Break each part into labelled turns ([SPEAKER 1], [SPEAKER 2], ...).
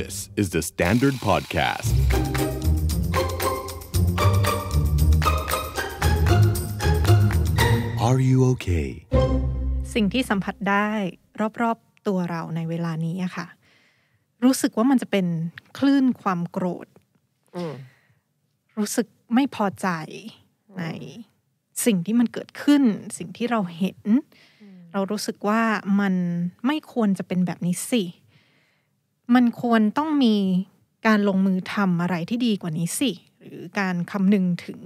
[SPEAKER 1] This is the Standard Podcast. Are you okay?
[SPEAKER 2] สิ่งที่สัมผัสได้รอบๆตัวเราในเวลานี้อะค่ะรู้สึกว่ามันจะเป็นคลื่นความโกรธรู้สึกไม่พอใจในสิ่งที่มันเกิดขึ้นสิ่งที่เราเห็น เรารู้สึกว่ามันไม่ควรจะเป็นแบบนี้สิมันควรต้องมีการลงมือทำอะไรที่ดีกว่านี้สิหรือการคำนึงถึง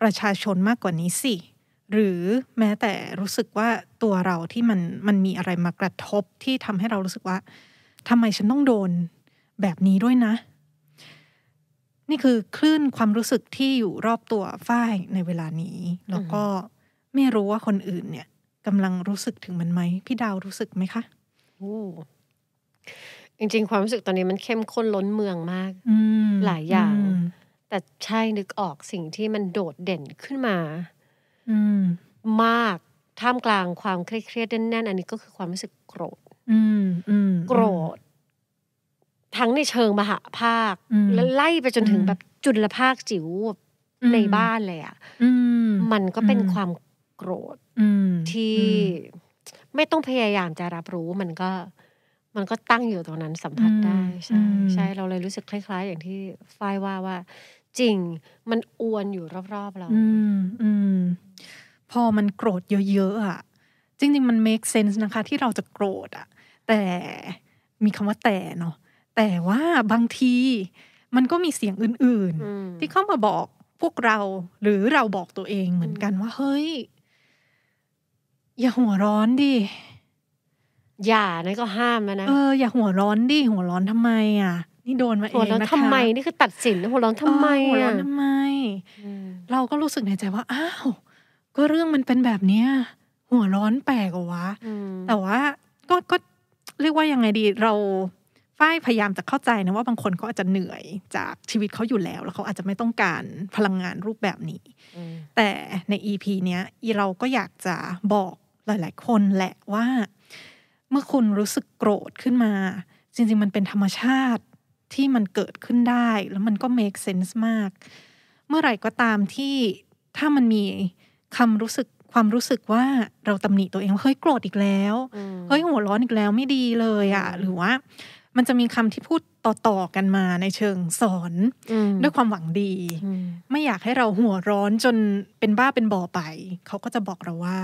[SPEAKER 2] ประชาชนมากกว่านี้สิหรือแม้แต่รู้สึกว่าตัวเราที่มันมันมีอะไรมากระทบที่ทำให้เรารู้สึกว่าทำไมฉันต้องโดนแบบนี้ด้วยนะ นี่คือคลื่นความรู้สึกที่อยู่รอบตัวฝ้ายในเวลานี้ แล้วก็ไม่รู้ว่าคนอื่นเนี่ยกำลังรู้สึกถึงมันไหมพี่ดาวรู้สึกไหมคะ โอ้
[SPEAKER 3] จริงๆความรู้สึกตอนนี้มันเข้มข้นล้นเมืองมากหลายอย่าง แต่ใช่นึกออกสิ่งที่มันโดดเด่นขึ้นมามมากท่ามกลางความเครียดแน่นๆ อันนี้ก็คือความรู้สึกโกรธโกรธ ทั้งในเชิงมหาภาคและไล่ไปจนถึงแบบจุลภาคจิ๋วในบ้านเลยอ่ะมันก็เป็นความโกรธที่ไม่ต้องพยายามจะรับรู้มันก็มันก็ตั้งอยู่ตรงนั้นสัมผัสได้ใช่ใช่เราเลยรู้สึกคล้าย ๆ อย่างที่ฝ้ายว่าว่า จริงมันอวนอยู่รอบๆ เรา อ
[SPEAKER 2] ืมพอมันโกรธเยอะๆอ่ะจริงๆมัน make sense นะคะที่เราจะโกรธ อ่ะ แต่มีคำว่าแต่เนาะแต่ว่าบางที มันก็มีเสียงอื่นๆ ที่เข้ามาบอกพวกเรา หรือเราบอกตัวเองเหมือนกันว่าเฮ้ย อย่าหัวร้อนดิอย่านะก็ห้ามนะเอออย่าหัวร้อนดิ หัวร้อนทำไมอ่ะ นี่โดนมาเองนะคะหัวร้อนทำไมนี่คือตัดสิน หัวร้อนทำไม หัวร้อนทำไม เราก็รู้สึกในใจว่า อ้าว ก็เรื่องมันเป็นแบบเนี้ยหัวร้อนแปลกวะแต่ว่า ก็ก็เรียกว่ายังไงดี เราฝ้ายพยายามจะเข้าใจนะว่า บางคนเขาอาจจะเหนื่อยจากชีวิตเขาอยู่แล้ว แล้วเขาอาจจะไม่ต้องการพลังงานรูปแบบนี้แต่ใน EP เนี้ยเราก็อยากจะบอกหลาย ๆ คนแหละว่าเมื่อคุณรู้สึกโกรธขึ้นมา จริงๆ มันเป็นธรรมชาติที่มันเกิดขึ้นได้ แล้วมันก็ make sense มาก เมื่อไหร่ก็ตามที่ถ้ามันมีคำรู้สึกความรู้สึกว่าเราตำหนิตัวเองว่าเฮ้ยโกรธอีกแล้ว เฮ้ยหัวร้อนอีกแล้วไม่ดีเลยอะ่ะ หรือว่า มันจะมีคำที่พูดต่อๆกันมาในเชิงสอน ด้วยความหวังดี ไม่อยากให้เราหัวร้อนจนเป็นบ้าเป็นบอไปเขาก็จะบอกเราว่า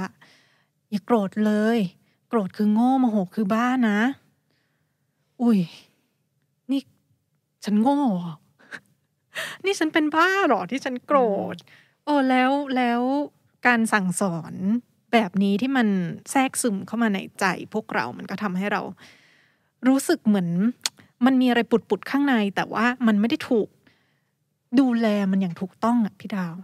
[SPEAKER 2] อย่าโกรธเลยโกรธคือโง่โมโหคือบ้านะ อุ้ย นี่ฉันโง่ นี่ฉันเป็นบ้าหรอที่ฉันโกรธโอ้แล้วแล้วการสั่งสอนแบบนี้ที่มันแทรกซึมเข้ามาในใจ พวกเรามันก็ทำให้เรา รู้สึกเหมือน มันมีอะไรปุดๆข้างในแต่ว่ามันไม่ได้ถูก ดูแลมันอย่างถูกต้องอะพี่ดาว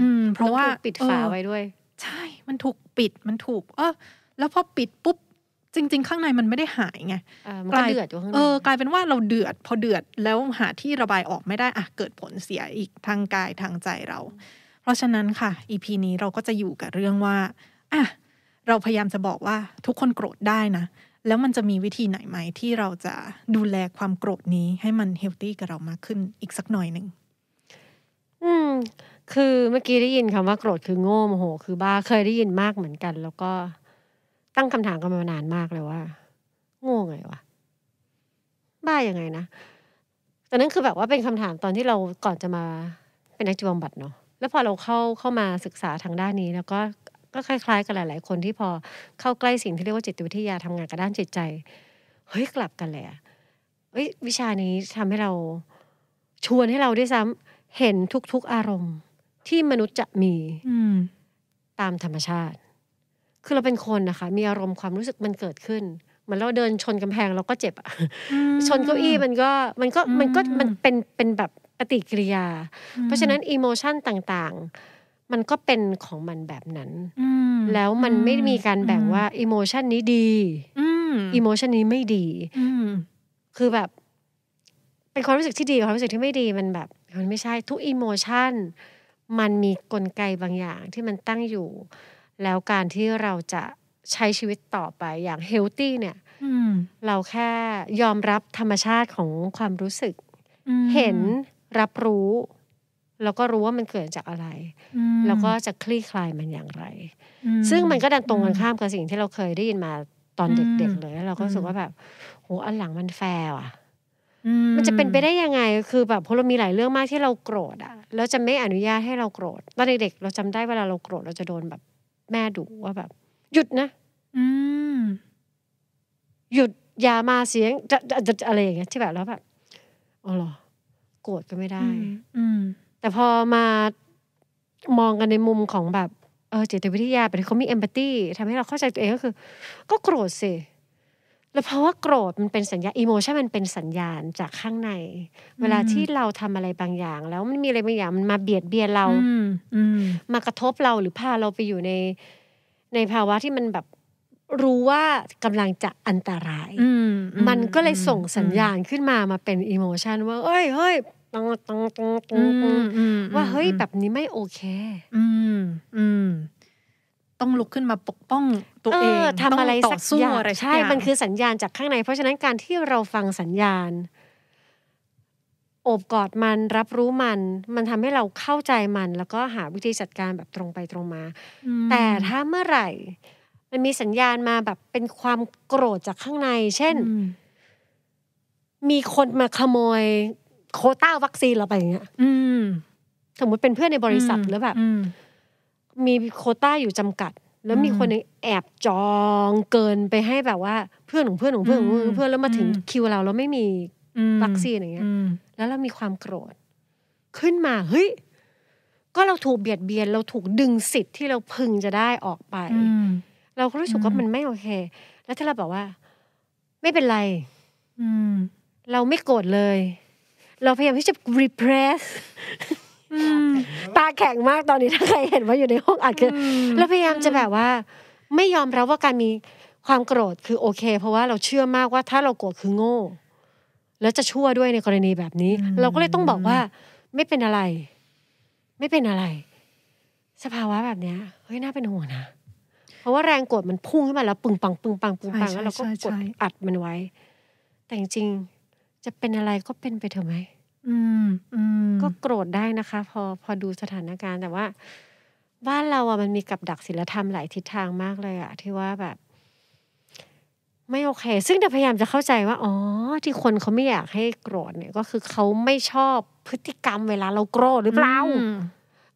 [SPEAKER 2] อืม เพราะว่าปิดฝาไว้ด้วย ใช่ มันถูกปิด มันถูก เออแล้วพอปิดปุ๊บ จริง ๆ ข้างในมันไม่ได้หายไง
[SPEAKER 3] กลายเดือดอยู่ข้างในเอ
[SPEAKER 2] อกลายเป็นว่าเราเดือด พอเดือด แล้วหาที่ระบายออกไม่ได้อะเกิดผลเสียอีกทางกายทางใจเรา เพราะฉะนั้นค่ะอีพีนี้เราก็จะอยู่กับเรื่องว่า อ่ะ เราพยายามจะบอกว่า ทุกคนโกรธได้นะ แล้วมันจะมีวิธีไหนไหมที่เราจะดูแลความโกรธนี้ ให้มันเฮลตี้กับเรามากขึ้นอีกสักหน่อยหนึ่งอืม คือเมื่อกี้ได้ยินคำว่าโกรธคือโง่โมโห คือบ้าเคยได้ยิน
[SPEAKER 3] มากเหมือนกัน แล้วก็ตั้งคำถามกันมานานมากเลยว่าโง่ไงวะบ้ายังไงนะแต่นั่นคือแบบว่าเป็นคำถามตอนที่เราก่อนจะมาเป็นนักจิตบำบัดเนาะแล้วพอเราเข้าเข้ามาศึกษาทางด้านนี้ แล้วก็ก็คล้ายๆกันหลายๆคนที่พอเข้าใกล้สิ่งที่เรียกว่าจิตวิทยาทำงานกับด้านจิตใจเฮ้ยกลับกันเลยอะเฮ้ยวิชานี้ทำให้เราชวนให้เราด้วยซ้ำเห็นทุกๆอารมณ์ที่มนุษย์จะมีตามธรรมชาติคือเราเป็นคนนะคะ มีอารมณ์ความรู้สึกมันเกิดขึ้นเหมือนเราเดินชนกำแพง เราก็เจ็บอะ
[SPEAKER 1] ชนเก้าอี้มัน
[SPEAKER 3] ก็มันก็มันก็มันเป็นเป็นแบบปฏิกิริยา เพราะฉะนั้นอีโมชันต่าง ๆ มันก็เป็นของมันแบบนั้นแล้วมันไม่มีการแบ่งว่าอิโมชันนี้ดีอิโมชันนี้ไม่ดีคือแบบ เป็นความรู้สึกที่ดีความรู้สึกที่ไม่ดีมันแบบ มันไม่ใช่ ทุกอิโมชันมันมีกลไกบางอย่างที่มันตั้งอยู่แล้วการที่เราจะใช้ชีวิตต่อไปอย่างเฮลตี้เนี่ย เราแค่ยอมรับธรรมชาติของความรู้สึก เห็นรับรู้ แล้วก็รู้ว่ามันเกิดจากอะไร แล้วก็จะคลี่คลายมันอย่างไร
[SPEAKER 1] ซึ่งมันก็ดันตรงกันข้าม
[SPEAKER 3] กับสิ่งที่เราเคยได้ยินมาตอนเด็กๆเลยเราก็รู้สึกว่าแบบโหอันหลังมันแฟร์อ่ะ มันจะเป็นไปได้ยังไง คือแบบพอเรามีหลายเรื่องมากที่เราโกรธอ่ะ แล้วจะไม่อนุญาตให้เราโกรธ ตอนเด็กๆเราจำได้เวลาเราโกรธเราจะโดนแบบแม่ดุว่าแบบ หยุดนะหยุดอย่ามาเสียงจะจะอะไรอย่างเงี้ยที่แบบแล้วแบบอ๋อหรอ โกรธก็ไม่ได้ อืแต่พอมามองกันในมุมของแบบ เออจิตวิทยาเป็นเขา มีเอมพัตตีทำให้เราเข้าใจตัวเองก็คือ ก็โกรธสิแล้วเพราะว่าโกรธมันเป็นสัญญาอิโมชันมันเป็นสัญญาณจากข้างใน เวลาที่เราทำอะไรบางอย่าง แล้วมันมีอะไรบางอย่างมันมาเบียดเบียนเรามากระทบเราหรือพาเราไปอยู่ใน ในภาวะที่มันแบบรู้ว่ากำลังจะอันตรายมันก็เลยส่งสัญญาณขึ้นมามาเป็นอิโมชันว่าเอ้ยเฮ้ยตองตองตองตองว่าเฮ้ยแบบนี้ไม่โอเค อืมอืมต้องลุกขึ้นมาปกป้อง ตัวเองทำอะไรสักอย่างใช่ มันคือสัญญาณจากข้างใน เพราะฉะนั้นการที่เราฟังสัญญาณ โอบกอดมันรับรู้มัน มันทำให้เราเข้าใจมัน แล้วก็หาวิธีจัดการแบบตรงไปตรงมา แต่ถ้าเมื่อไหร่ มันมีสัญญาณมาแบบเป็นความโกรธจากข้างในเช่น มีคนมาขโมย โคต้าวัคซีนเราไปอย่างเงี้ยสมมติเป็นเพื่อนในบริษัทแล้วแบบมีโคต้าอยู่จำกัด แล้วมีคนนึงแอบจองเกินไปให้แบบว่าเพื่อนของเพื่อนของเพื่อนของเพื่อนแล้วมาถึงคิวเรา แล้วไม่มีวัคซีนอย่างเงี้ยแล้วเรามีความโกรธ ขึ้นมา เฮ้ย ก็เราถูกเบียดเบียน เราถูกดึงสิทธิ์ที่เราพึงจะได้ออกไป เราก็รู้สึกว่ามันไม่โอเค แล้วถ้าเราบอกว่า ไม่เป็นไรเราไม่โกรธเลย เราพยายามที่จะ repress ตาแข็งมากตอนนี้ถ้าใครเห็นว่าอยู่ในห้องอัดคือ แล้วพยายามจะแบบว่า ไม่ยอมรับว่าการมีความโกรธคือโอเค เพราะว่าเราเชื่อมากว่าถ้าเราโกรธคือโง่ แล้วจะชั่วด้วยในกรณีแบบนี้ เราก็เลยต้องบอกว่า ไม่เป็นอะไร ไม่เป็นอะไร สภาวะแบบเนี้ยเฮ้ยน่าเป็นห่วงนะ เพราะว่าแรงกดมันพุ่งขึ้นมาแล้วปึงปังปึงปังปึงปังแล้วเราก็กดอัดมันไว้ แต่จริงจะเป็นอะไรก็เป็นไปเถอะไหมก็โกรธได้นะคะ พอพอดูสถานการณ์ แต่ว่าบ้านเราอะมันมีกับดักศิลธรรม หลายทิศทางมากเลยอะที่ว่าแบบ ไม่โอเค ซึ่งเยวพยายามจะเข้าใจว่าอ๋อ ที่คนเขาไม่อยากให้โกรธเนี่ย ก็คือเขาไม่ชอบพฤติกรรมเวลาเราโกรธหรือเปล่า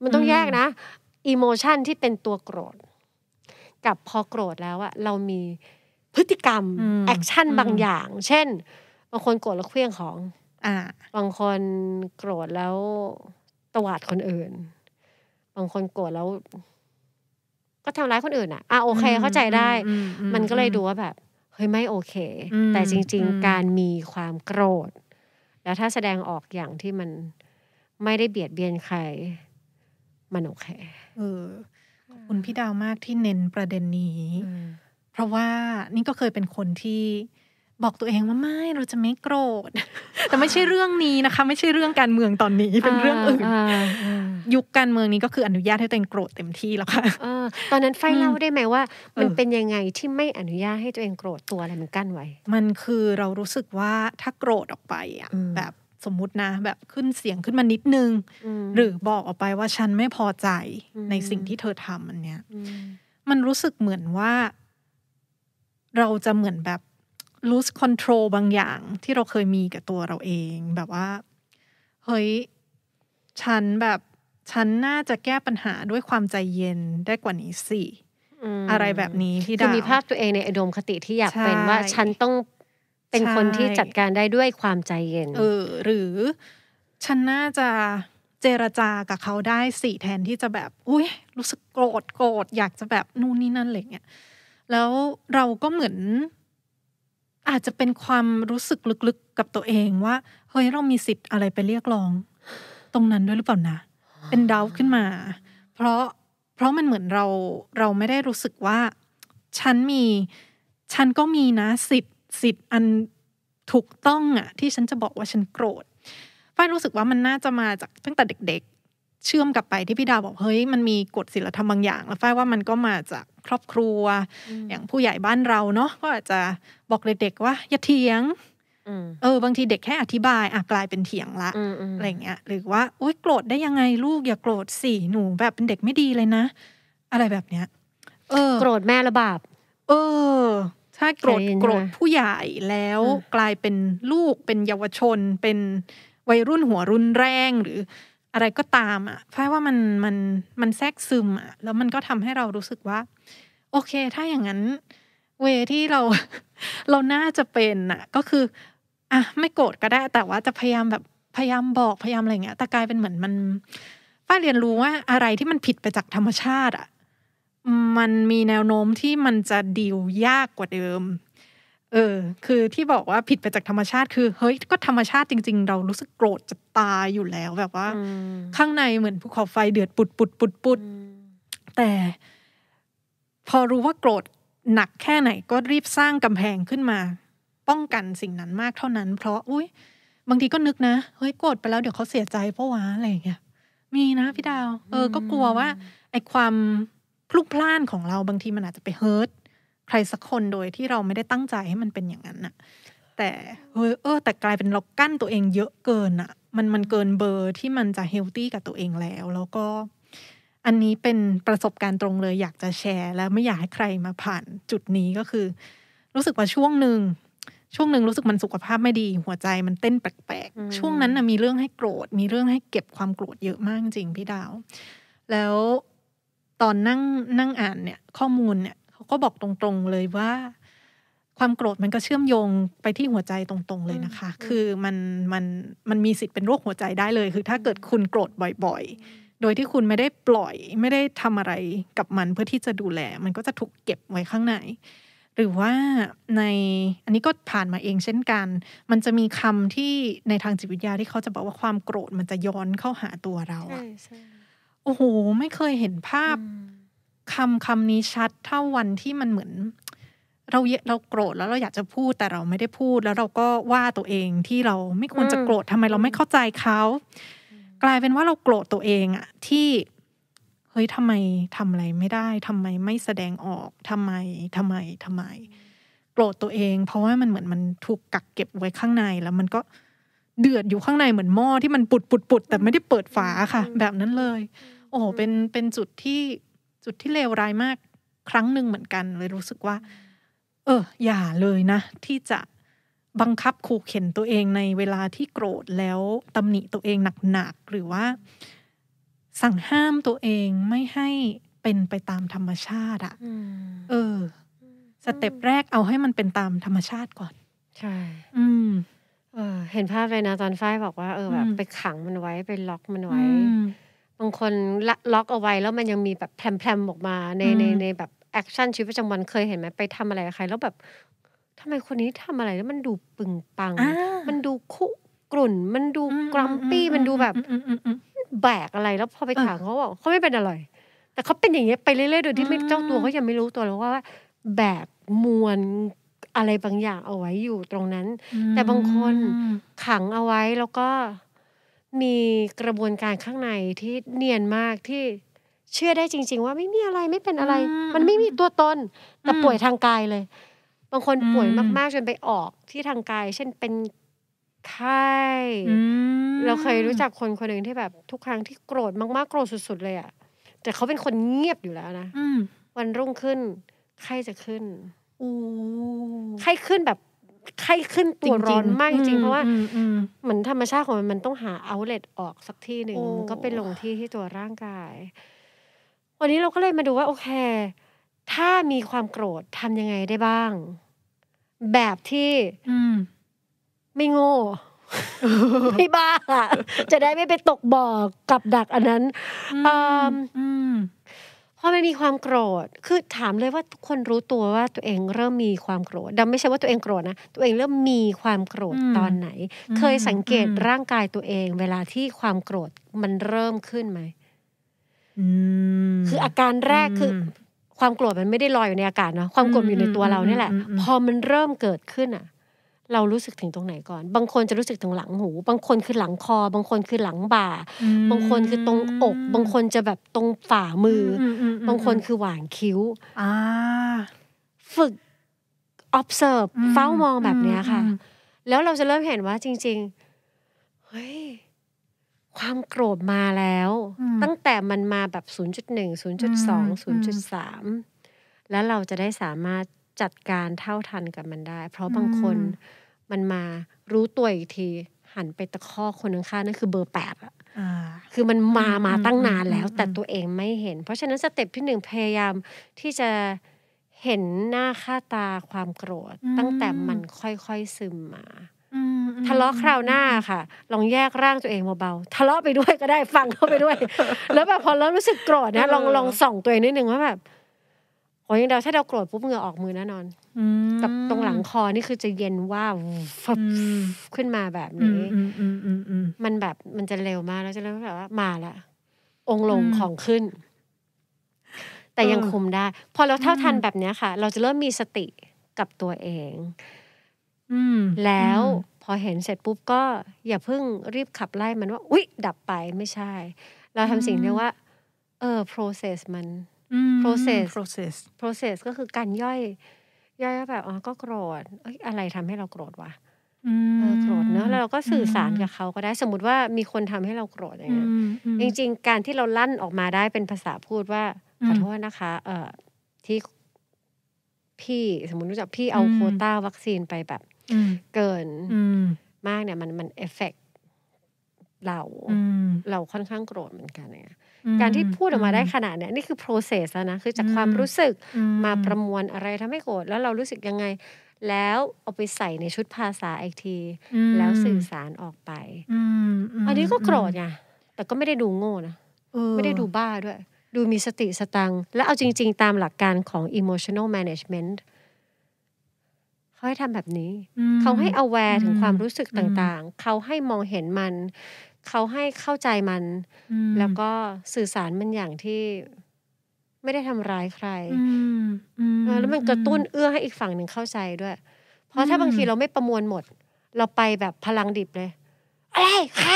[SPEAKER 1] มันต้องแยกนะ
[SPEAKER 3] อิโมชันที่เป็นตัวโกรธกับพอโกรธแล้วอะเรามีพฤติกรรมแอคชั่นบางอย่างเช่นบางคนโกรธแล้วเคลี่ยงของบางคนโกรธแล้วตวาดคนอื่น บางคนโกรธแล้ว ก็ทำร้ายคนอื่น อ่ะ อ่ะโอเค เข้าใจได้ มันก็เลยดูว่าแบบ เฮ้ยไม่โอเค แต่จริง ๆ การมีความโกรธ แล้วถ้าแสดงออกอย่างที่มันไม่ได้เบียดเบียนใครมันโอเค
[SPEAKER 2] เออขอบคุณพี่ดาวมากที่เน้นประเด็นนี้ เพราะว่านี่ก็เคยเป็นคนที่บอกตัวเองว่าไม่เราจะไม่โกรธ แต่ไม่ใช่เรื่องนี้นะคะ ไม่ใช่เรื่องการเมืองตอนนี้ เป็นเรื่องอื่น ยุคการเมืองนี้ก็คืออนุญาตให้ตัวเองโกรธเต็มที่แล้วค่ะตอนนั้นไฟเล่าได้ไหมว่า มันเป็นยังไงที่ไม่อนุญาตให้ตัวเองโกรธตัวอะไรมันกั้นไว้ มันคือเรารู้สึกว่าถ้าโกรธออกไปอ่ะแบบสมมตินะแบบขึ้นเสียงขึ้นมานิดนึง หรือบอกออกไปว่าฉันไม่พอใจในสิ่งที่เธอทำอันเนี้ยมันรู้สึกเหมือนว่า เราจะเหมือนแบบ lose control บางอย่าง ที่เราเคยมีกับตัวเราเองแบบว่าเฮ้ยฉันแบบฉันน่าจะแก้ปัญหาด้วยความใจเย็นได้กว่านี้สิ อะไรแบบนี้ที่ดาวมีภาพตัวเองในอุดมคติที่อยากเป็นว่า ฉันต้องเป็นคนที่จัดการได้ด้วยความใจเย็นเออหรือฉันน่าจะเจรจากับเขาได้สี่แทนที่จะแบบอุ้ยรู้สึกโกรธโกรธอยากจะแบบนู่นนี่นั่นอะไรเงี้ยแล้วเราก็เหมือนอาจจะเป็นความรู้สึกลึกๆ กับตัวเองว่าเฮ้ยเรามีสิทธิ์อะไรไปเรียกร้อง ตรงนั้นด้วยหรือเปล่านะ เป็นดาวขึ้นมา เพราะเพราะมันเหมือนเราเราไม่ได้รู้สึกว่า ฉันมี ฉันก็มีนะสิทธิ์สิทธิ์อันถูกต้องอะที่ฉันจะบอกว่าฉันโกรธฝ้ายรู้สึกว่ามันน่าจะมาจากตั้งแต่เด็กเชื่อมกลับไปที่พี่ดาวบอก เฮ้ยมันมีกฎศีลธรรมบางอย่าง แล้วฝ้ายว่ามันก็มาจากครอบครัว อย่างผู้ใหญ่บ้านเราเนาะก็อาจจะบอกเด็กๆว่าอย่าเถียงเออ บางทีเด็กแค่อธิบายอ่ะกลายเป็นเถียงละอะไรเงี้ยหรือว่าโอ๊ยโกรธได้ยังไงลูกอย่าโกรธสิ หนูแบบเป็นเด็กไม่ดีเลยนะอะไรแบบเนี้ยเออ โกรธแม่ระบาดเออถ้าโกรธโกรธผู้ใหญ่แล้วกลายเป็นลูกเป็นเยาวชนเป็นวัยรุ่นหัวรุนแรงหรืออะไรก็ตามอ่ะฝค่ว่ามันมันมันแทรกซึมอ่ะ แล้วมันก็ทำให้เรารู้สึกว่า โอเค ถ้าอย่างนั้นเวที่เราเราน่าจะเป็นอ่ะ ก็คืออ่ะไม่โกรธก็ได้ แต่ว่าจะพยายามแบบพยายามบอกพยายามอะไรเงี้ยแต่กลายเป็นเหมือนมันฝ้าเรียนรู้ว่าอะไรที่มันผิดไปจากธรรมชาติอ่ะมันมีแนวโน้มที่มันจะดิวยากกว่าเดิมเออ คือที่บอกว่าผิดไปจากธรรมชาติ คือ เฮ้ย ก็ธรรมชาติจริง ๆ เรารู้สึกโกรธจะตายอยู่แล้วแบบว่า ข้างในเหมือนภูเขาไฟเดือดปุดปุดปุดปุดแต่ พอรู้ว่าโกรธหนักแค่ไหน ก็รีบสร้างกำแพงขึ้นมา ป้องกันสิ่งนั้นมากเท่านั้น เพราะ อุ้ยบางทีก็นึกนะ เฮ้ยโกรธไปแล้วเดี๋ยวเขาเสียใจเพราะว่าอะไรอย่างเงี้ยมีนะพี่ดาวเออ ก็กลัวว่า ไอ้ความพลุกพล่านของเราบางทีมันอาจจะไปเฮิร์ตใครสักคนโดยที่เราไม่ได้ตั้งใจให้มันเป็นอย่างนั้นน่ะ แต่เฮ้ยเออแต่กลายเป็นเรากั้นตัวเอง เยอะเกินอะมันมันเกินเบอร์ที่มันจะเฮลตี้กับตัวเองแล้ว แล้วก็ อันนี้เป็นประสบการณ์ตรงเลย อยากจะแชร์ แล้วไม่อยาก ให้ใครมาผ่านจุดนี้ก็คือ รู้สึกว่าช่วงหนึ่งช่วงหนึ่งรู้สึกมันสุขภาพไม่ดีหัวใจมันเต้นแปลกๆ ช่วงนั้นนะมีเรื่องให้โกรธมีเรื่องให้เก็บความโกรธเยอะมากจริงพี่ดาว แล้วตอนนั่งนั่งอ่านเนี่ยข้อมูลเนี่ยขาก็บอกตรงๆเลยว่า ความโกรธมันก็เชื่อมโยงไปที่หัวใจตรงๆเลยนะคะ คือมันมันมันมีสิทธิ์เป็นโรคหัวใจได้เลย คือถ้าเกิดคุณโกรธบ่อย ๆ โดยที่คุณไม่ได้ปล่อย ไม่ได้ทำอะไรกับมันเพื่อที่จะดูแล มันก็จะถูกเก็บไว้ข้างในหรือว่าใน อันนี้ก็ผ่านมาเองเช่นกัน มันจะมีคำที่ในทางจิตวิทยาที่เขาจะบอกว่าความโกรธมันจะย้อนเข้าหาตัวเราอะโอ้โหไม่เคยเห็นภาพคำคำนี้ชัดเท่าวันที่มันเหมือน เราเราโกรธแล้วเราอยากจะพูดแต่เราไม่ได้พูด แล้วเราก็ว่าตัวเองที่เราไม่ควรจะโกรธทำไมเราไม่เข้าใจเขากลายเป็นว่าเราโกรธตัวเองอะที่เฮ้ยทำไมทำอะไรไม่ได้ทำไมไม่แสดงออกทำไมทำไมทำไม โกรธตัวเอง เพราะว่ามันเหมือนมันถูกกักเก็บไว้ข้างในแล้วมันก็เดือดอยู่ข้างในเหมือนหม้อที่มันปุดปุดปุดแต่ไม่ได้เปิดฝาค่ะ แบบนั้นเลย โอ้โหเป็นเป็นจุดที่จุดที่เลวร้ายมากครั้งหนึ่งเหมือนกันเลยรู้สึกว่า เออ อย่าเลยนะ ที่จะบังคับขู่เข็นตัวเองในเวลาที่โกรธแล้วตำหนิตัวเองหนักๆ หรือว่า สั่งห้ามตัวเองไม่ให้เป็นไปตามธรรมชาติอะเออ สเต็ปแรกเอาให้มันเป็นตามธรรมชาติก่อน ใช่ อ
[SPEAKER 3] ืม เออเห็นภาพเลยนะตอนฝ้ายบอกว่าเออแบบไปขังมันไว้ไปล็อกมันไว้างคนล็อกเอาไว้แล้วมันยังมีแบบแพรมๆออกมาในในในแบบแอคชั่นชีวิตประจำวันเคยเห็นไหมไปทำอะไรกับใคร แล้วแบบ ทำไมคนนี้ทำอะไรแล้วมันดูปึงปังมันดูคุกรุ่น มันดูกรัมปี้ มันดูแบบแบกอะไรแล้วพอไปถามเขาบอกเขาไม่เป็นอร่อย แต่เขาเป็นอย่างเงี้ยไปเรื่อยๆโดยที่ไม่เจ้าตัวเขายังไม่รู้ตัวเลยว่า แบกมวลอะไรบางอย่างเอาไว้อยู่ตรงนั้น แต่บางคนขังเอาไว้แล้วก็มีกระบวนการข้างในที่เนียนมากที่เชื่อได้จริง ๆ ว่าไม่มีอะไรไม่เป็นอะไร มันไม่มีตัวตนแต่ป่วยทางกายเลย บางคนป่วยมากๆจนไปออกที่ทางกาย เช่นเป็นไข้เราเคยรู้จักคนคนหนึ่งที่แบบ ทุกครั้งที่โกรธมากๆโกรธสุด ๆ เลยอะแต่เขาเป็นคนเงียบอยู่แล้วนะวันรุ่งขึ้นไข้จะขึ้นไข้ขึ้นแบบไข้ขึ้นตัวร้อนมากจริงเพราะว่าเหมือนธรรมชาติของมัน มันต้องหาเอาเลตออกสักที่หนึ่ง ก็เป็นลงที่ที่ตัวร่างกาย วันนี้เราก็เลยมาดูว่า โอเค ถ้ามีความโกรธทำยังไงได้บ้าง แบบที่ไม่โง่ไม่บ้าจะได้ไม่ไปตกบ่อกับดักอันนั้นอืมพอมันมีความโกรธ คือถามเลยว่าทุกคนรู้ตัวว่าตัวเองเริ่มมีความโกรธดำไม่ใช่ว่าตัวเองโกรธนะ ตัวเองเริ่มมีความโกรธตอนไหน เคยสังเกตร่างกายตัวเอง เวลาที่ความโกรธมันเริ่มขึ้นไหมคืออาการแรกคือ ความโกรธมันไม่ได้ลอยอยู่ในอากาศเนาะความโกรธอยู่ในตัวเราเนี่ยแหละ พอมันเริ่มเกิดขึ้นอ่ะเรารู้สึกถึงตรงไหนก่อน บางคนจะรู้สึกถึงหลังหู บางคนคือหลังคอ บางคนคือหลังบ่า บางคนคือตรงอก บางคนจะแบบตรงฝ่ามือ บางคนคือหว่างคิ้วฝึก observe เฝ้ามองแบบนี้ค่ะ แล้วเราจะเริ่มเห็นว่าจริงๆ เฮ้ยความโกรธมาแล้ว ตั้งแต่มันมาแบบ 0.1 0.2 0.3 แล้วเราจะได้สามารถจัดการเท่าทันกับมันได้ เพราะบางคนมันมารู้ตัวอีกทีหันไปตะคอกคนข้างๆนั่นคือเบอร์แปดอะคือมันมามาตั้งนานแล้วแต่ตัวเองไม่เห็น เพราะฉะนั้นสเต็ปที่หนึ่งพยายามที่จะเห็นหน้าค่าตาความโกรธตั้งแต่มันค่อยๆ ซึมมา
[SPEAKER 1] ทะเลาะคราวหน้าค
[SPEAKER 3] ่ะ ลองแยกร่างตัวเองเบาๆทะเลาะไปด้วยก็ได้ฟังเข้าไปด้วย แล้วแบบพอแล้วรู้สึกโกรธนะลองลองส่อง ตัวเองนิดนึงว่าแบบอยางเดาถ้าเราโกรธปุ๊บเหงื่อออกมือแน่นอน
[SPEAKER 1] กับตรงหลังค
[SPEAKER 3] อนี่คือจะเย็นว่าฟับขึ้นมาแบบนี้มันแบบมันจะเร็วมากแล้วจะเริ่มแบบว่ามาละองลงของขึ้น แต่ยังคุมได้พอเราเท่าทันแบบนี้ค่ะ เราจะเริ่มมีสติกับตัวเองแล้ว พอเห็นเสร็จปุ๊บก็อย่าเพิ่งรีบขับไล่มันว่า อุ๊ยดับไปไม่ใช่ เราทำสิ่งที่ว่า เออ process มัน process process process ก็คือการย่อยย่อยแบบอ๋อ ก็โกรธ เอ้ย อะไรทำให้เราโกรธวะโกรธเนอะ แล้วเราก็สื่อสารกับเขาก็ได้ สมมติว่ามีคนทำให้เราโกรธอย่างเงี้ยจริง ๆ การที่เราลั่นออกมาได้เป็นภาษาพูดว่า ขอโทษนะคะเอ่อที่พี่ สมมติรู้จักพี่เอาโคต้าวัคซีนไปแบบเกินมากเนี่ยมันมันเอฟเฟกเรา เราค่อนข้างโกรธเหมือนกันเนี่ยการที่พูดออกมาได้ขนาดนี้นี่คือ process แล้วนะคือจากความรู้สึกมาประมวลอะไรทำให้โกรธแล้วเรารู้สึกยังไง แล้วเอาไปใส่ในชุดภาษาอีกทีแล้วสื่อสารออกไป อันนี้ก็โกรธไงแต่ก็ไม่ได้ดูโง่นะ ไม่ได้ดูบ้าด้วย ดูมีสติสตัง และเอาจริงๆ ตามหลักการของ emotional management เขาให้ทำแบบนี้เขาให้ aware ถึงความรู้สึกต่างๆเขาให้มองเห็นมันเขาให้เข้าใจมัน แล้วก็สื่อสารมันอย่างที่ไม่ได้ทำร้ายใครแล้วมันกระตุ้นเอื้อให้อีกฝั่งหนึ่งเข้าใจด้วย เพราะถ้าบางทีเราไม่ประมวลหมด เราไปแบบพลังดิบเลย อะไรใคร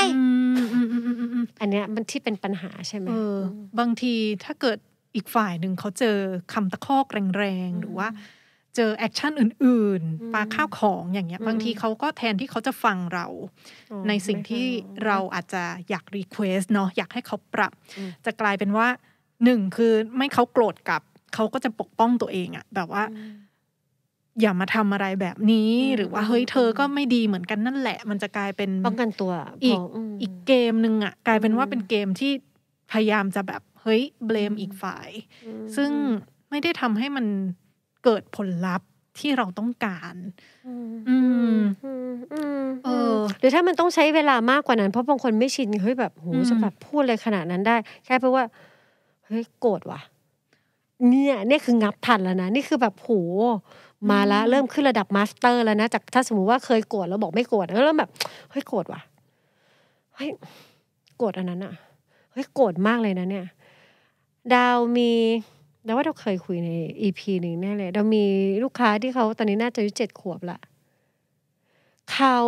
[SPEAKER 3] อันเนี้ยมันที่เป
[SPEAKER 2] ็นปัญหาใช่ไหมบางทีถ้าเกิดอีกฝ่ายหนึ่งเขาเจอคำตะคอกแรงๆ หรือว่าเจอแอคชั่นอื่นๆ ปาข้าวของอย่างเงี้ย บางทีเขาก็แทนที่เขาจะฟังเรา ในสิ่งที่เราอาจจะอยากรีเควสเนาะ อยากให้เขาปรับ จะกลายเป็นว่าหนึ่งคือไม่เขาโกรธกลับเขาก็จะปกป้องตัวเองอะแบบว่า อย่ามาทำอะไรแบบนี้ หรือว่าเฮ้ยเธอก็ไม่ดีเหมือนกันนั่นแหละ มันจะกลายเป็นป้องกันตัว อีกอีกเกมหนึ่งอะกลายเป็นว่าเป็นเกมที่พยายามจะแบบเฮ้ยเบลมอีกฝ่ายซึ่งไม่ได้ทำให้มันเกิดผลลัพธ์ที่เราต้องการ
[SPEAKER 1] อืม
[SPEAKER 3] เออหรือถ้ามันต้องใช้เวลามากกว่านั้น เพราะบางคนไม่ชินเฮ้ยแบบ โหจะแบบพูดเลยขนาดนั้นได้ แค่เพราะว่า เฮ้ยโกรธว่ะ เนี่ยเนี่ยคืองับทันแล้วนะ นี่คือแบบโหมาละเริ่มขึ้นระดับมาสเตอร์ แล้วนะจาก ถ้าสมมติว่าเคยโกรธแล้วบอกไม่โกรธแล้วเริ่มแบบ เฮ้ยโกรธว่ะ เฮ้ยโกรธอันนั้นอ่ะเฮ้ยโกรธมากเลยนะ เนี่ย ดาวมีแต่ว่าเราเคยคุยในอีพีหนึ่งแน่เลย เรามีลูกค้าที่เขาตอนนี้น่าจะอายุเจ็ดขวบละเขา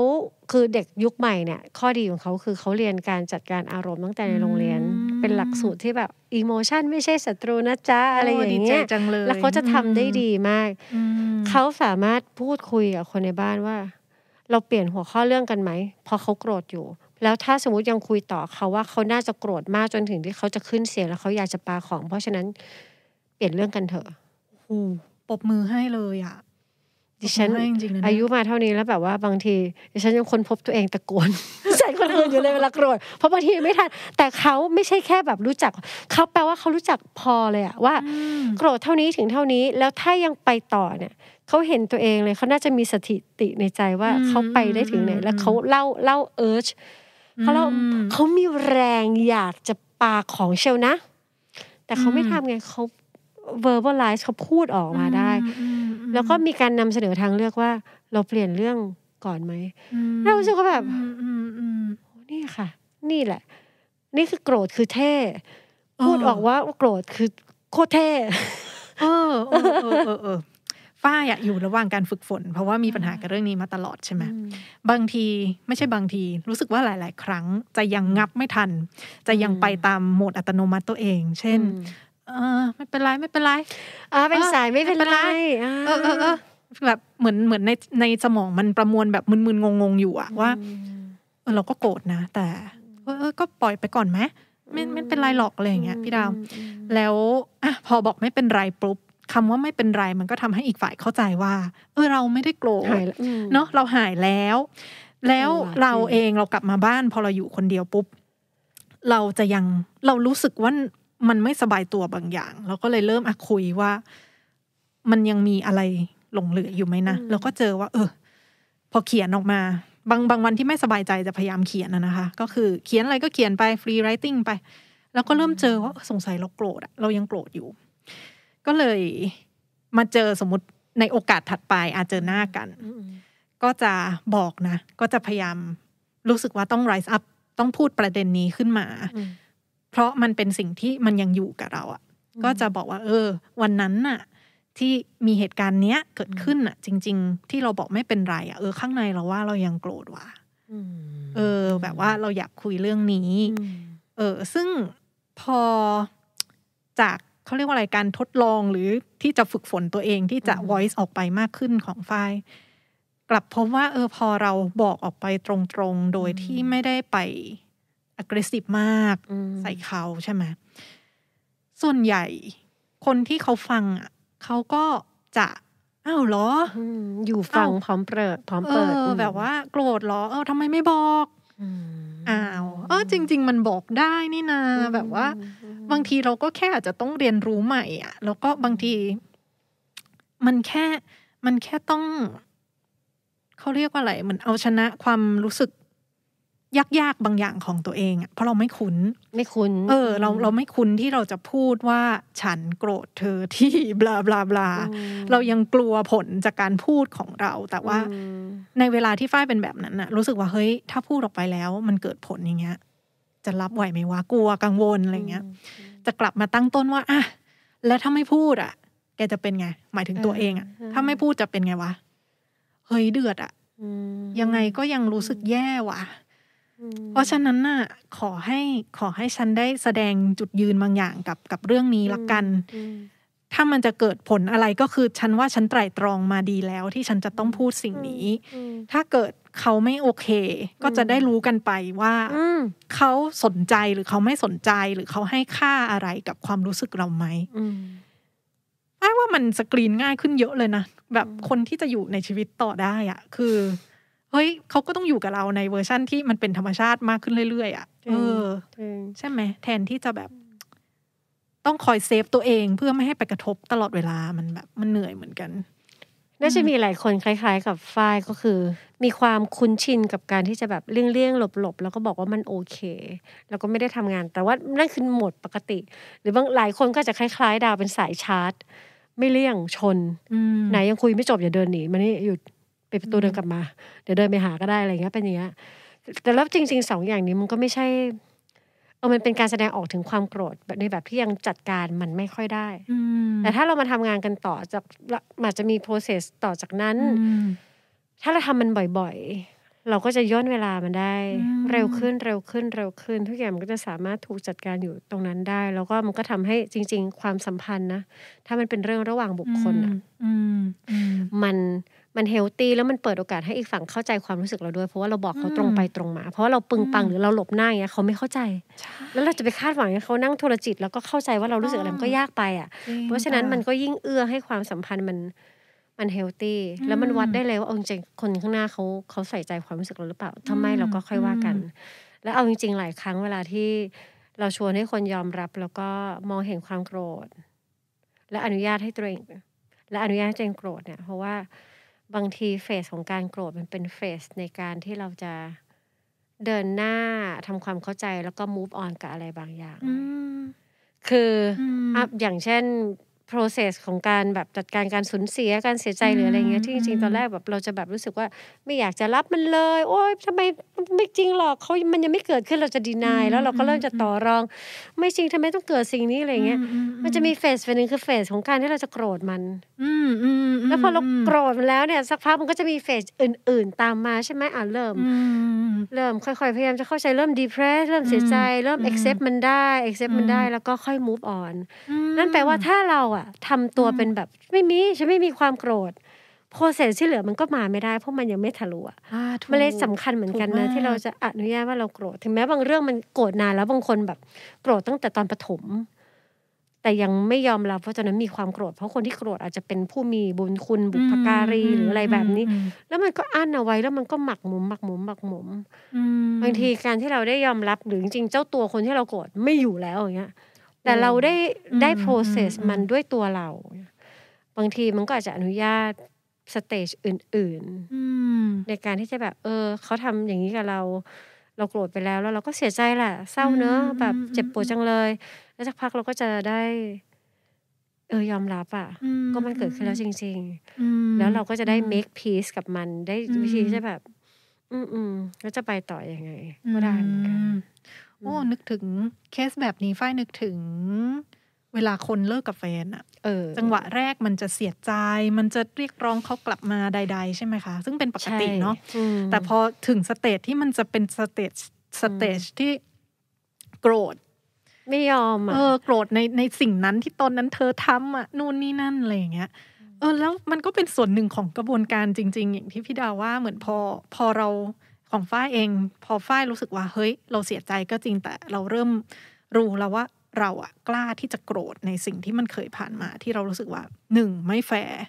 [SPEAKER 3] คือเด็กยุคใหม่เนี่ย ข้อดีของเขาคือเขาเรียนการจัดการอารมณ์ตั้งแต่ในโรงเรียนเป็นหลักสูตรที่แบบอีโมชันไม่ใช่ศัตรูนะจ๊ะอะไรอย่างเงี้ยแล้วเขาจะทำได้ดีมาก เขาสามารถพูดคุยกับคนในบ้านว่า เราเปลี่ยนหัวข้อเรื่องกันไหมพอเขาโกรธอยู่ แล้วถ้าสมมติยังคุยต่อเขาว่าเขาน่าจะโกรธมากจนถึงที่เขาจะขึ้นเสียงแล้วเขาอยากจะปาของ เพราะฉะนั้นเปลี่ยนเรื่องกันเถอะ
[SPEAKER 2] โอ้ปบมือให้เลยอ่ะดิฉันอายุ
[SPEAKER 3] มาเท่านี้แล้วแบบว่าบางทีดิฉันยังค้นพบตัวเองตะโกนใส่คนอื่นอยู่เลยเวลาโกรธ เพราะบางทีไม่ทัน แต่เขาไม่ใช่แค่แบบรู้จัก เขาแปลว่าเขารู้จักพอเลยอะว่า โกรธเท่านี้ถึงเท่านี้ แล้วถ้ายังไปต่อเนี่ยเขาเห็นตัวเองเลยเขาน่าจะมีสถิติในใจว่าเขาไปได้ถึงไหน แล้วเขาเล่าเล่าเอิร์ชเขาเล่าเขามีแรงอยากจะปาของเชลนะ แต่เขาไม่ทำไงเขา verbalize เขาพูดออกมาได้ แล้วก็มีการนำเสนอทางเลือกว่า เราเปลี่ยนเรื่องก่อนไหมเรารู้กว่าแบบ นี่ค่ะ นี่แหละ นี่คือโกรธคือเท่ พูดออกว่า
[SPEAKER 2] โกรธคือโคตรเท่เอฝ้ายอยู่ระหว่างการฝึกฝน เพราะว่ามีปัญหากับเรื่องนี้มาตลอดใช่ไหมบางทีไม่ใช่บางที รู้สึกว่าหลาย ๆ ครั้งจะยังงับไม่ทัน จะยังไปตามโหมดอัตโนมัติตัวเอง เช่นเออไม่เป็นไรไม่เป็นไรอ่าเป็นสายไม่เป็นไรเออเออแบบ เหมือนเหมือนในในสมองมันประมวลแบบมึนๆงง ๆ อยู่อะว่าเออเราก็โกรธนะ แต่เออก็ปล่อยไปก่อนไหมไม่ไม่เป็นไรหรอกอะไรอย่างเงี้ยพี่ดาวแล้วอ่ะพอบอกไม่เป็นไรปุ๊บคำว่าไม่เป็นไรมันก็ทำให้อีกฝ่ายเข้าใจว่า เออ เราไม่ได้โกรธเนาะเราหายแล้ว แล้วเราเองเรากลับมาบ้าน พอเราอยู่คนเดียวปุ๊บเราจะยังเรารู้สึกว่ามันไม่สบายตัวบางอย่าง เราก็เลยเริ่มอคุยว่า มันยังมีอะไรหลงเหลืออยู่ไหมนะแล้วก็เจอว่า เออ พอเขียนออกมา บางบางวันที่ไม่สบายใจจะพยายามเขียนนะคะ ก็คือ เขียนอะไรก็เขียนไป ฟรีไรติงไป แล้วก็เริ่มเจอว่าสงสัยเราโกรธเรายังโกรธอยู่ ก็เลยมาเจอสมมติในโอกาสถัดไปอาจเจอหน้ากัน ก็จะบอกนะก็จะพยายามรู้สึกว่าต้อง rise up ต้องพูดประเด็นนี้ขึ้นมาเพราะมันเป็นสิ่งที่มันยังอยู่กับเราอะ่ะก็จะบอกว่า เออ วันนั้นน่ะ ที่มีเหตุการณ์เนี้ย เกิดขึ้นอ่ะ จริง ๆ ที่เราบอกไม่เป็นไรอะ่ะเออข้างในเราว่าเรายังโกรธว่ะเออ แบบว่าเราอยากคุยเรื่องนี้ เออ ซึ่งพอจากเขาเรียกว่าอะไรการทดลองหรือที่จะฝึกฝนตัวเอง ที่จะ voice ออกไปมากขึ้นของไฟล์กลับพบว่า เออ พอเราบอกออกไปตรงๆโดยที่ไม่ได้ไป aggressive มาก ใส่เขาใช่ไหมส่วนใหญ่คนที่เขาฟังอ่ะเขาก็จะ อ้าวเหรอ อยู่ฟังพร้อมเปิดพร้อมเปิดแบบว่า โกรธเหรอ เออทำไมไม่บอก อ้าว เออจริง ๆ มันบอกได้นี่นา แบบว่า บางทีเราก็แค่อาจจะต้องเรียนรู้ใหม่อ่ะ แล้วก็บางที มันแค่ มันแค่ต้อง เขาเรียกว่าอะไร เหมือนเอาชนะความรู้สึกยากๆบางอย่างของตัวเองอะเพราะเราไม่คุ้นไม่คุ้นเออเราเราไม่คุ้นที่เราจะพูดว่าฉันโกรธเธอที่บลาบลาบลา เรายังกลัวผลจากการพูดของเรา แต่ว่าในเวลาที่ฝ้ายเป็นแบบนั้นอะรู้สึกว่าเฮ้ย ถ้าพูดออกไปแล้ว มันเกิดผลอย่างเงี้ยจะรับไหวไหมวะกลัวกังวลอะไรเงี้ย จะกลับมาตั้งต้นว่าอ่ะแล้วถ้าไม่พูดอะแกจะเป็นไง หมายถึงตัวเองอะถ้าไม่พูดจะเป็นไงวะ เฮ้ยเดือดอะยังไงก็ยังรู้สึกแย่ว่ะเพราะฉะนั้นน่ะขอให้ขอให้ฉันได้แสดงจุดยืนบางอย่างกับกับเรื่องนี้ละกัน ถ้ามันจะเกิดผลอะไรก็คือ ฉันว่าฉันไตรตรองมาดีแล้วที่ฉันจะต้องพูดสิ่งนี้ ถ้าเกิดเขาไม่โอเค ก็จะได้รู้กันไปว่า เขาสนใจหรือเขาไม่สนใจ หรือเขาให้ค่าอะไรกับความรู้สึกเราไหมไว่ามันสกรีนง่ายขึ้นเยอะเลยนะแบบคนที่จะอยู่ในชีวิตต่อได้อะคือเฮ้ยเขาก็ต้องอยู่กับเราในเวอร์ชั่นที่มันเป็นธรรมชาติมากขึ้นเรื่อยๆอ่ะเออใช่ไหม แทนที่จะแบบ ต้องคอยเซฟตัวเองเพื่อไม่ให้ไปกระทบตลอดเวลามันแบบมันเหนื่อยเหมือนกันน่าจะมีหลายค
[SPEAKER 3] นคล้ายๆกับฝ้ายก็คือ มีความคุ้นชินกับการที่จะแบบเลี่ยงๆหลบๆ แล้วก็บอกว่ามันโอเค แล้วก็ไม่ได้ทำงาน แต่ว่านั่นคือหมดปกติ หรือบางหลายคนก็จะคล้าย ๆ ดาวเป็นสายชาร์จ ไม่เลี่ยงชนไหนยังคุยไม่จบอย่าเดินหนีมานี่หยุดปิดประตูเดินกลับมา เดี๋ยวเดินไปหาก็ได้อะไรเงี้ยเป็นอย่างเงี้ย แต่แล้วจริงๆสองอย่างนี้มันก็ไม่ใช่ เออมันเป็นการแสดงออกถึงความโกรธในแบบที่ยังจัดการมันไม่ค่อยได้แต่ถ้าเรามาทำงานกันต่อจากอาจจะมี process ต่อจากนั้น ถ้าเราทำมันบ่อยๆ เราก็จะย่นเวลามันได้ เร็วขึ้นเร็วขึ้นเร็วขึ้น ทุกอย่างมันก็จะสามารถถูกจัดการอยู่ตรงนั้นได้ แล้วก็มันก็ทำให้จริงๆความสัมพันธ์นะ ถ้ามันเป็นเรื่องระหว่างบุคคลอ่ะมันมันเฮลตี้แล้วมันเปิดโอกาสให้อีกฝั่งเข้าใจความรู้สึกเราด้วยเพราะว่าเราบอกเขาตรงไปตรงมา เพราะว่าเราปึงปังหรือเราหลบหน้าอย่างเงี้ยเขาไม่เข้าใจ แล้วเราจะไปคาดหวังให้เขานั่งโทรจิตแล้วก็เข้าใจว่าเรารู้สึกอะไรมันก็ยากไปอ่ะ เพราะฉะนั้นมันก็ยิ่งเอื้อให้ความสัมพันธ์มันมันเฮลตี้ แล้วมันวัดได้เลยว่าองค์จริงคนข้างหน้าเขาเขาใส่ใจความรู้สึกเราหรือเปล่าทำไมเราก็ค่อยว่ากัน แล้วเอาจริง ๆ หลายครั้งเวลาที่เราชวนให้คนยอมรับ แล้วก็มองเห็นความโกรธ และอนุญาตให้ตัวเองและอนุญาตให้ตัวเองโกรธเนี่ย เพราะว่าบางทีเฟสของการโกรธมันเป็นเฟสในการที่เราจะเดินหน้าทำความเข้าใจแล้วก็ move on กับอะไรบางอย่าง คือออย่างเช่น process ของการแบบจัดการการสูญเสียการเสียใจหรืออะไรเงี้ยที่จริงๆ ตอนแรกแบบเราจะแบบรู้สึกว่าไม่อยากจะรับมันเลย โอ๊ยทำไมไม่จริงหรอกเขามันยังไม่เกิดขึ้นเราจะดีนายแล้วเราก็เริ่มจะต่อรอง ไม่จริงทำไมต้องเกิดสิ่งนี้อะไรเงี้ย มันจะมีเฟสเฟสหนึ่งคือเฟสของการที่เราจะโกรธมันแล้วพอเราโกรธมันแล้วเนี่ยสักพักมันก็จะมีเฟสอื่นๆตามมาใช่ไหมอ่ะเริ่มเริ่มค่อยๆพยายามจะเข้าใจเริ่ม depress เริ่มเสียใจเริ่ม accept มันได้ accept มันได้แล้วก็ค่อย move on นั่นแปลว่าถ้าเราอ่ะอะทำตัวเป็นแบบไม่มีฉันไม่มีความโกรธโปรเซสที่เหลือมันก็มาไม่ได้เพราะมันยังไม่ทะลุอะมันเลยสำคัญเหมือนกันนะที่เราจะอนุญาตว่าเราโกรธ ถึงแม้บางเรื่องมันโกรธนานแล้วบางคนแบบโกรธตั้งแต่ตอนประถมแต่ยังไม่ยอมรับเพราะฉะนั้นมีความโกรธเพราะคนที่โกรธอาจจะเป็นผู้มีบุญคุณ บุพการีหรืออะไรแบบนี้ แล้วมันก็อั้นเอาไว้แล้วมันก็หมักหมมหมักหมมหมักหมมบางทีการที่เราได้ยอมรับหรือจริงๆเจ้าตัวคนที่เราโกรธไม่อยู่แล้วอย่างเงี้ยแต่เราได้ได้ process มันด้วยตัวเรา บางทีมันก็อาจจะอนุญาตสเตจอื่น ๆ ในการที่จะแบบ เออเขาทำอย่างนี้กับเรา เราโกรธไปแล้ว แล้วเราก็เสียใจแหละ เศร้าเนอะแบบเจ็บปวดจังเลย แล้วสักพักเราก็จะได้ เออ ยอมรับอ่ะก็มันเกิดขึ้นแล้วจริง ๆ แล้วเราก็จะได้ make peace กับมันได้วิธีที่จะแบบ อืมอืมแล้วจะไปต่ออยังไง
[SPEAKER 2] ก็ได้เหมือนกันโอ้ นึกถึงเคสแบบนี้ ฝ้ายนึกถึงเวลาคนเลิกกับแฟนอะจังหวะแรกมันจะเสียใจ มันจะเรียกร้องเขากลับมาใดๆใช่ไหมคะ ซึ่งเป็นปกติเนาะ แต่พอถึงสเตจที่มันจะเป็นสเตจสเตจที่โกรธ ไม่ยอมอเออโกรธในในสิ่งนั้นที่ตอนนั้นเธอทำออ่ะนู่นนี่นั่นอะไรอย่างเงี้ย เออ แล้วมันก็เป็นส่วนหนึ่งของกระบวนการจริง ๆ อย่างที่พี่ดาว่าเหมือนพอพอเราของฝ้ายเองพอฝ้ายรู้สึกว่าเฮ้ย เราเสียใจก็จริงแต่เราเริ่มรู้แล้วว่า เราอะกล้าที่จะโกรธในสิ่งที่มันเคยผ่านมา ที่เรารู้สึกว่าหนึ่งไม่แฟร์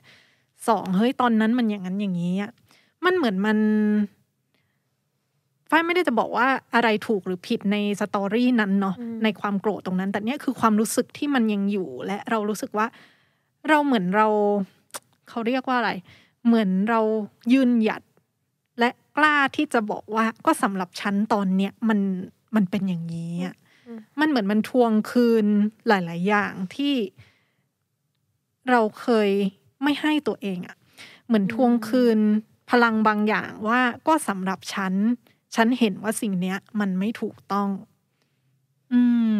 [SPEAKER 2] สองเฮ้ยตอนนั้นมันอย่างนั้นอย่างนี้อะมันเหมือนมันฝ้ายไม่ได้จะบอกว่าอะไรถูกหรือผิดในสตอรี่นั้นเนาะในความโกรธตรงนั้นแต่เนี่ยคือความรู้สึกที่มันยังอยู่และเรารู้สึกว่า เราเหมือนเราเขาเรียกว่าอะไรเหมือนเรายืนหยัดและกล้าที่จะบอกว่าก็สำหรับฉันตอนเนี้ยมันมันเป็นอย่างนี้อ่ะมันเหมือนมันทวงคืนหลาย ๆ อย่างที่ เราเคยไม่ให้ตัวเอง อ่ะ เหมือนทวงคืน พลังบางอย่างว่า ก็สำหรับฉันฉันเห็นว่าสิ่งเนี้ยมันไม่ถูกต้อง อืม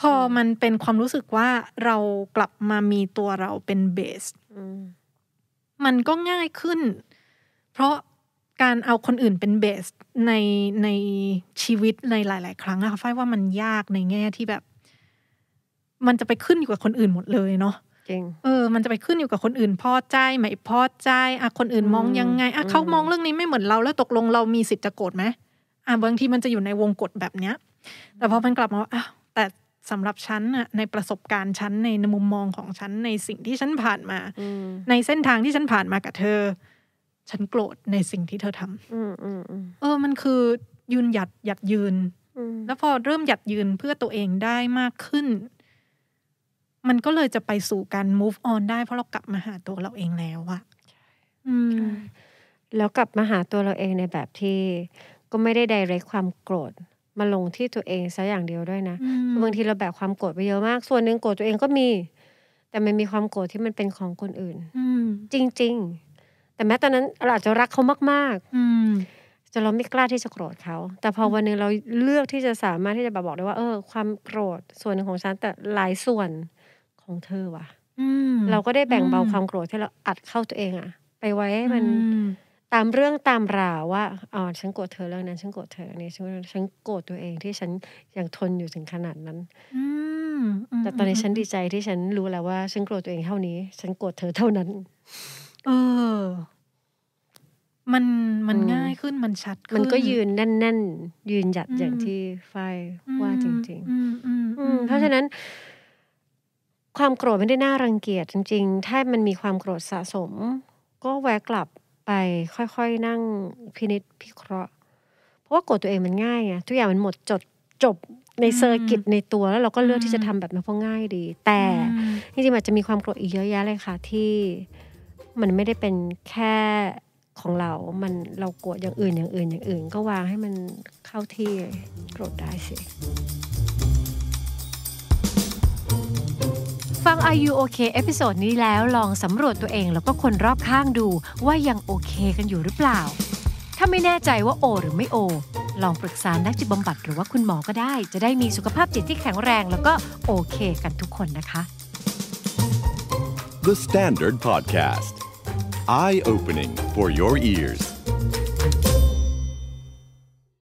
[SPEAKER 2] พอมันเป็นความรู้สึกว่าเรากลับมามีตัวเราเป็นเบสมันก็ง่ายขึ้น เพราะการเอาคนอื่นเป็นเบสในใน ชีวิตในหลายๆ ครั้งอะค่ะฝ้ายว่ามันยากในแง่ที่แบบ มันจะไปขึ้นอยู่กับคนอื่นหมดเลยเนาะจริงเออมันจะไปขึ้นอยู่กับคนอื่น พอใจไหมพอใจอ่ะคนอื่นมองยังไงอ่ะเขามองเรื่องนี้ไม่เหมือนเราแล้วตกลงเรามีสิทธิ์จะโกรธไหมอ่ะบางทีมันจะอยู่ในวงกฎแบบเนี้ยแต่พอมันกลับมาอ้าแต่สำหรับฉันอะในประสบการณ์ฉันในมุมมองของฉันในสิ่งที่ฉันผ่านมาในเส้นทางที่ฉันผ่านมากับเธอฉันโกรธในสิ่งที่เธอท
[SPEAKER 1] ำ
[SPEAKER 2] เออมันคือยืนหยัดหยัดยืน แล้วพอเริ่มหยัดยืนเพื่อตัวเองได้มากขึ้น มันก็เลยจะไปสู่การ move on ได้เพราะเรากลับมาหาตัวเราเองแล้วอะแล้วกลับมาหาตัวเราเองในแบบ
[SPEAKER 3] ที่ก็ไม่ได้ไดเรกความโกรธมาลงที่ตัวเองซะอย่างเดียวด้วยนะบางทีเราแบบความโกรธไปเยอะมาก ส่วนหนึ่งโกรธตัวเองก็มี แต่มันมีความโกรธที่มันเป็นของคนอื่นจริง ๆแต่แม้ตอนนั้นเราอาจจะรักเขามากๆ อืมจนเราไม่กล้าที่จะโกรธเขา แต่พอวันหนึ่งเราเลือกที่จะสามารถที่จะบอกได้ว่าเออ ความโกรธส่วนหนึ่งของฉันแต่หลายส่วนของเธอว่ะเราก็ได้แบ่งเบาความโกรธที่เราอัดเข้าตัวเองอะไปไว้ให้มันตามเรื่องตามราวว่าอ๋อฉันโกรธเธอเรื่องนั้นฉันโกรธเธออันนี้ฉันฉันโกรธตัวเองที่ฉันยังทนอยู่ถึงขนาดนั้นแต่ตอนนี้ฉันดีใจที่ฉันรู้แล้วว่าฉันโกรธตัวเองเท่านี้ ฉันโกรธเธอเท่านั้นเออมัน มันง่ายขึ้
[SPEAKER 2] น มันชัดขึ้น มันก็ยืน
[SPEAKER 3] แน่นๆ ยืนหยัดอย่างที่ไฟว่าจริง
[SPEAKER 1] ๆเพราะฉะนั้น
[SPEAKER 3] ความโกรธไม่ได้น่ารังเกียจจริงๆ ถ้ามันมีความโกรธสะสม ก็แวะกลับไป ค่อยๆนั่งพินิษพิเคราะห์ เพราะว่าโกรธตัวเองมันง่ายไงทุกอย่างมันหมดจดจบในเซอร์กิตในตัว แล้ว เราก็เลือกที่จะทำแบบนั้นเพราะง่ายดี แต่จริงๆอาจจะมีความโกรธอีกเยอะแยะเลยค่ะที่มันไม่ได้เป็นแค่ของเรา มันเรากลัวอย่างอื่นอย่างอื่น อย่างอื่น ก็วางให้มันเข้าที่โกรธได้สิ ฟัง Are You Okay เอพิโซดนี้แล้วลองสำรวจตัวเอง แล้วก็คนรอบข้างดูว่ายังโอเคกันอยู่หรือเปล่า ถ้าไม่แน่ใจว่าโอ หรือไม่โอ ลองปรึกษานักจิตบำบัดหรือว่าคุณหมอก็ได้ จะได้มีสุขภาพจิตที่แข็งแรง แล้วก็โอเค กันทุกคนนะคะ
[SPEAKER 2] The Standard Podcast, eye opening for your ears.